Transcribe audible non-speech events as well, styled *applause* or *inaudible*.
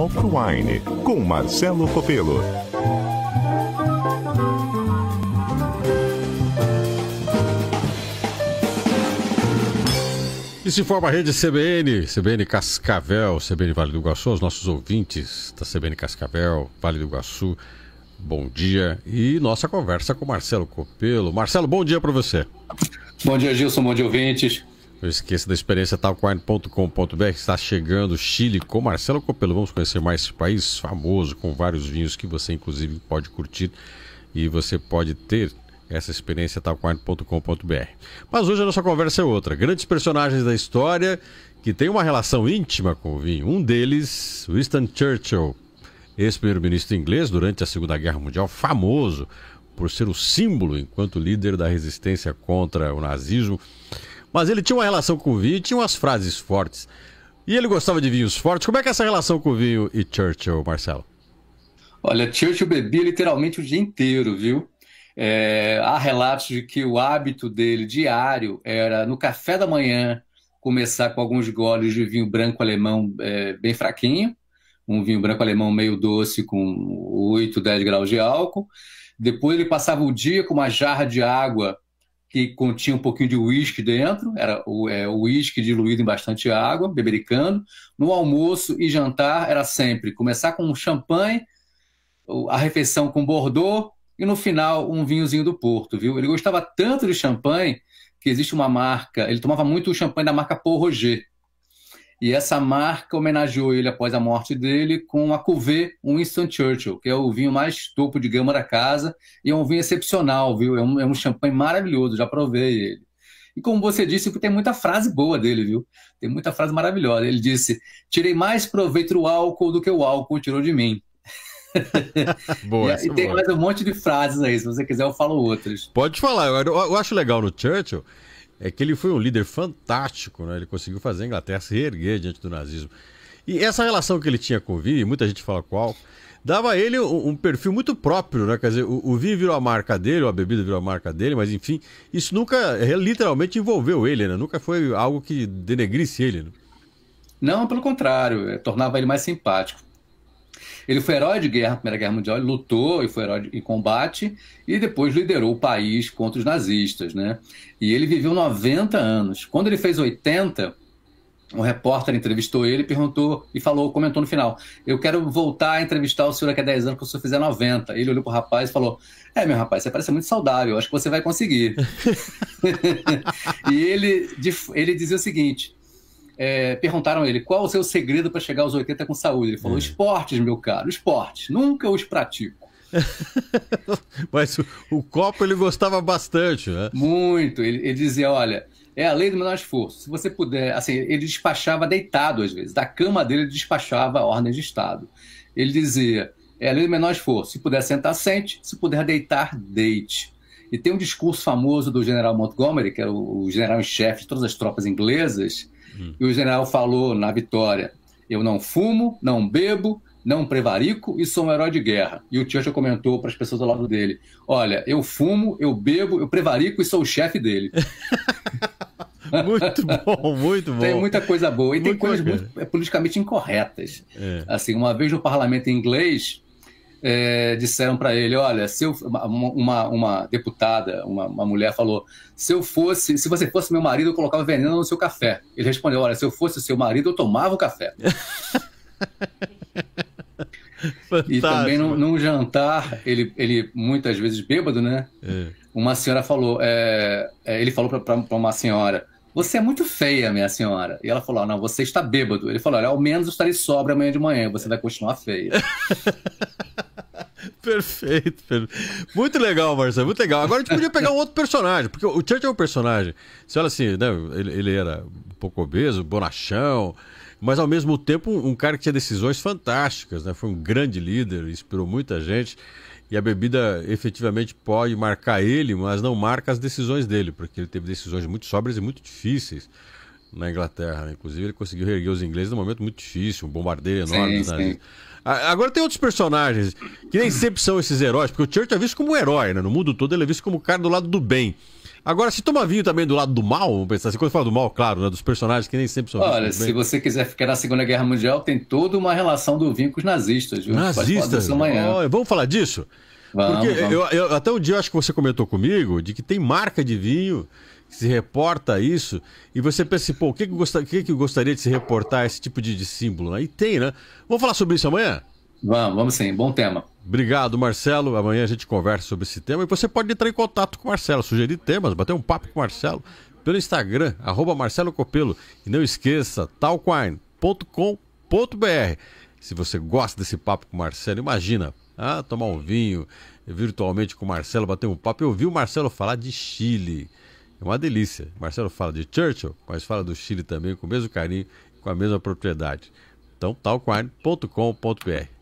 Offline, com Marcelo Copelo. E se forma a rede CBN, CBN Cascavel, CBN Vale do Iguaçu, Os nossos ouvintes da CBN Cascavel, Vale do Iguaçu, bom dia. E nossa conversa com Marcelo Copelo. Marcelo, bom dia para você. Bom dia, Gilson, bom dia, ouvintes. Não esqueça da experiência talquine.com.br. Está chegando Chile com Marcelo Copelo. Vamos conhecer mais esse país famoso, com vários vinhos que você, inclusive, pode curtir e você pode ter essa experiência talquine.com.br. Mas hoje a nossa conversa é outra. Grandes personagens da história que têm uma relação íntima com o vinho. Um deles, Winston Churchill, ex-primeiro-ministro inglês durante a Segunda Guerra Mundial, famoso por ser o símbolo enquanto líder da resistência contra o nazismo. Mas ele tinha uma relação com o vinho e tinha umas frases fortes. E ele gostava de vinhos fortes. Como é que é essa relação com o vinho e Churchill, Marcelo? Olha, Churchill bebia literalmente o dia inteiro, viu? É, há relatos de que o hábito dele diário era, no café da manhã, começar com alguns goles de vinho branco alemão é, bem fraquinho, um vinho branco alemão meio doce com 8, 10 graus de álcool. Depois ele passava o dia com uma jarra de água que continha um pouquinho de uísque dentro, era o é, uísque diluído em bastante água, bebericando. No almoço e jantar era sempre começar com um champanhe, a refeição com bordeaux e no final um vinhozinho do Porto, viu? Ele gostava tanto de champanhe que existe uma marca, ele tomava muito o champanhe da marca Paul Roger, e essa marca homenageou ele após a morte dele com a Cuvée Winston Churchill, que é o vinho mais topo de gama da casa e é um vinho excepcional, viu? É um, é um champanhe maravilhoso, já provei ele. E como você disse, tem muita frase boa dele, viu? Tem muita frase maravilhosa. Ele disse: Tirei mais proveito do álcool do que o álcool tirou de mim. *laughs* boa, e, e é tem boa. mais um monte de frases aí. Se você quiser, eu falo outras. Pode falar. Eu, eu acho legal no Churchill é que ele foi um líder fantástico, né? Ele conseguiu fazer a Inglaterra se reerguer diante do nazismo. E essa relação que ele tinha com o Vivi, muita gente fala qual, dava a ele um, um, perfil muito próprio, né? Quer dizer, o, o vinho virou a marca dele, ou a bebida virou a marca dele, mas enfim, isso nunca é, literalmente envolveu ele, né? Nunca foi algo que denegrisse ele. Né? Não, pelo contrário, é, tornava ele mais simpático. Ele foi herói de guerra na Primeira Guerra Mundial, lutou e foi herói em combate e depois liderou o país contra os nazistas, né? E ele viveu 90 anos. Quando ele fez 80, um repórter entrevistou ele, perguntou e falou, comentou no final: Eu quero voltar a entrevistar o senhor daqui a 10 anos, quando o senhor fizer 90. Ele olhou pro rapaz e falou: É, meu rapaz, você parece muito saudável, acho que você vai conseguir. *laughs* e ele, ele dizia o seguinte: é, perguntaram a ele qual o seu segredo para chegar aos 80 com saúde. Ele falou: é. esportes, meu caro, esportes. Nunca os pratico. *laughs* Mas o, o, copo ele gostava bastante, né? Muito. Ele, ele dizia: olha, é a lei do menor esforço. Se você puder, assim, ele despachava deitado às vezes. Da cama dele, ele despachava ordens de Estado. Ele dizia: é a lei do menor esforço. Se puder sentar, sente. Se puder deitar, deite. E tem um discurso famoso do general Montgomery, que era o general em chefe de todas as tropas inglesas, hum. e o general falou na vitória: Eu não fumo, não bebo, não prevarico e sou um herói de guerra. E o Churchill comentou para as pessoas ao lado dele: Olha, eu fumo, eu bebo, eu prevarico e sou o chefe dele. *laughs* muito bom, muito bom. Tem muita coisa boa. E muito tem coisas muito, é, politicamente incorretas. É. Assim, uma vez no parlamento inglês, é, disseram para ele, olha, se eu, uma, uma deputada, uma, uma, mulher falou, se eu fosse, se você fosse meu marido, eu colocava veneno no seu café. Ele respondeu, olha, se eu fosse seu marido, eu tomava o café. Fantástico. E também num, num, jantar, ele, ele muitas vezes bêbado, né? É. Uma senhora falou, é, é ele falou para uma senhora, você é muito feia, minha senhora. E ela falou, ah, não, você está bêbado. Ele falou, olha, ao menos eu estarei sobra amanhã de manhã, você vai continuar feia. *laughs* Perfeito, perfeito, Muito legal, Marcelo, muito legal. Agora a gente podia pegar um outro personagem, porque o Church é um personagem. Você olha assim, né? Ele, ele era um pouco obeso, bonachão, mas ao mesmo tempo um, um cara que tinha decisões fantásticas, né? Foi um grande líder, inspirou muita gente. E a bebida efetivamente pode marcar ele, mas não marca as decisões dele, porque ele teve decisões muito sóbrias e muito difíceis na Inglaterra. Né? Inclusive, ele conseguiu reerguer os ingleses num momento muito difícil, um bombardeio enorme. Sim, sim. Agora tem outros personagens que nem sempre são esses heróis, porque o Church é visto como um herói, né? No mundo todo ele é visto como o cara do lado do bem. Agora, se toma vinho também do lado do mal, vamos pensar assim, quando fala do mal, claro, né, dos personagens que nem sempre são Olha, se bem. você quiser ficar na Segunda Guerra Mundial, tem toda uma relação do vinho com os nazistas, viu? Nazistas? Oh, vamos falar disso? Vamos, Porque vamos. Eu, eu, até um dia eu acho que você comentou comigo de que tem marca de vinho se reporta a isso, e você pensa, assim, pô, o que, que, gostaria, que que gostaria de se reportar a esse tipo de, de símbolo? Aí tem, né? Vamos falar sobre isso amanhã? Vamos, vamos sim, bom tema. Obrigado, Marcelo. Amanhã a gente conversa sobre esse tema e você pode entrar em contato com o Marcelo, sugerir temas, bater um papo com o Marcelo pelo Instagram, arroba Marcelo Copelo. E não esqueça, talquine.com.br. Se você gosta desse papo com o Marcelo, imagina, ah, tomar um vinho virtualmente com o Marcelo, bater um papo. Eu ouvi o Marcelo falar de Chile. É uma delícia. Marcelo fala de Churchill, mas fala do Chile também com o mesmo carinho, com a mesma propriedade. Então, talquine.com.br.